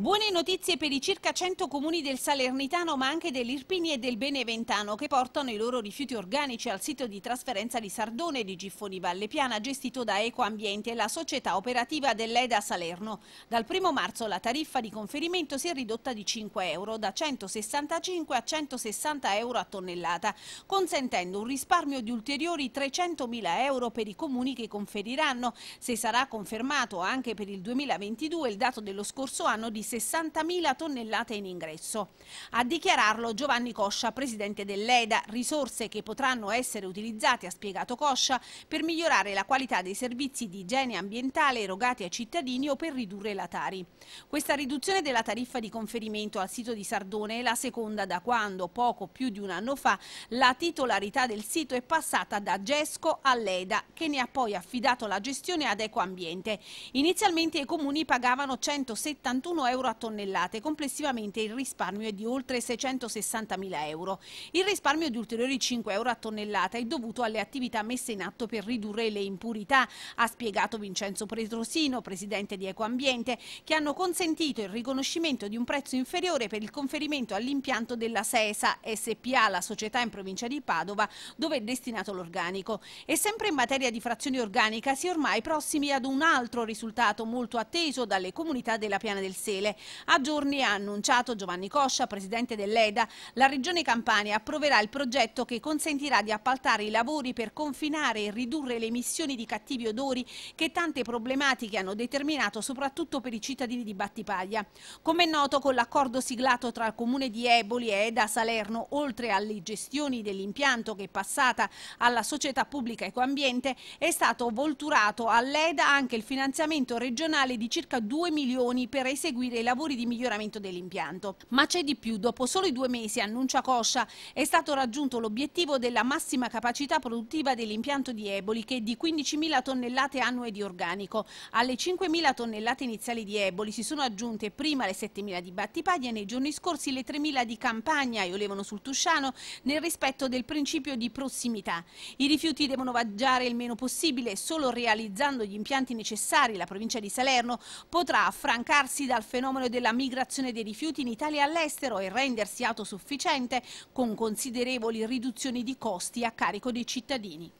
Buone notizie per i circa 100 comuni del Salernitano ma anche dell'Irpini e del Beneventano che portano i loro rifiuti organici al sito di trasferenza di Sardone di Giffoni Valle Piana gestito da Ecoambiente, la società operativa dell'EDA Salerno. Dal 1 marzo la tariffa di conferimento si è ridotta di 5 euro da 165 a 160 euro a tonnellata consentendo un risparmio di ulteriori 300.000 euro per i comuni che conferiranno se sarà confermato anche per il 2022 il dato dello scorso anno di 60.000 tonnellate in ingresso. A dichiararlo Giovanni Coscia, presidente dell'EDA, risorse che potranno essere utilizzate, ha spiegato Coscia, per migliorare la qualità dei servizi di igiene ambientale erogati ai cittadini o per ridurre la Tari. Questa riduzione della tariffa di conferimento al sito di Sardone è la seconda da quando, poco più di un anno fa, la titolarità del sito è passata da Gesco all'EDA, che ne ha poi affidato la gestione ad Ecoambiente. Inizialmente i comuni pagavano 171 euro euro a tonnellate. Complessivamente il risparmio è di oltre 660 mila euro. Il risparmio di ulteriori 5 euro a tonnellata è dovuto alle attività messe in atto per ridurre le impurità, ha spiegato Vincenzo Petrosino, presidente di Ecoambiente, che hanno consentito il riconoscimento di un prezzo inferiore per il conferimento all'impianto della SESA SPA, la società in provincia di Padova, dove è destinato l'organico. E sempre in materia di frazione organica si è ormai prossimi ad un altro risultato molto atteso dalle comunità della Piana del Sele mensile. A giorni ha annunciato Giovanni Coscia, presidente dell'EDA, la Regione Campania approverà il progetto che consentirà di appaltare i lavori per confinare e ridurre le emissioni di cattivi odori che tante problematiche hanno determinato soprattutto per i cittadini di Battipaglia. Come è noto, con l'accordo siglato tra il Comune di Eboli e EDA Salerno, oltre alle gestioni dell'impianto che è passata alla società pubblica Ecoambiente, è stato volturato all'EDA anche il finanziamento regionale di circa 2 milioni per eseguire proseguire i lavori di miglioramento dell'impianto. Ma c'è di più, dopo solo i due mesi, annuncia Coscia, è stato raggiunto l'obiettivo della massima capacità produttiva dell'impianto di Eboli che è di 15.000 tonnellate annue di organico. Alle 5.000 tonnellate iniziali di Eboli si sono aggiunte prima le 7.000 di Battipaglia e nei giorni scorsi le 3.000 di Campagna e Olevano sul Tusciano nel rispetto del principio di prossimità. I rifiuti devono vaggiare il meno possibile solo realizzando gli impianti necessari la provincia di Salerno potrà affrancarsi dal fenomeno fenomeno della migrazione dei rifiuti in Italia e all'estero e rendersi autosufficiente con considerevoli riduzioni di costi a carico dei cittadini.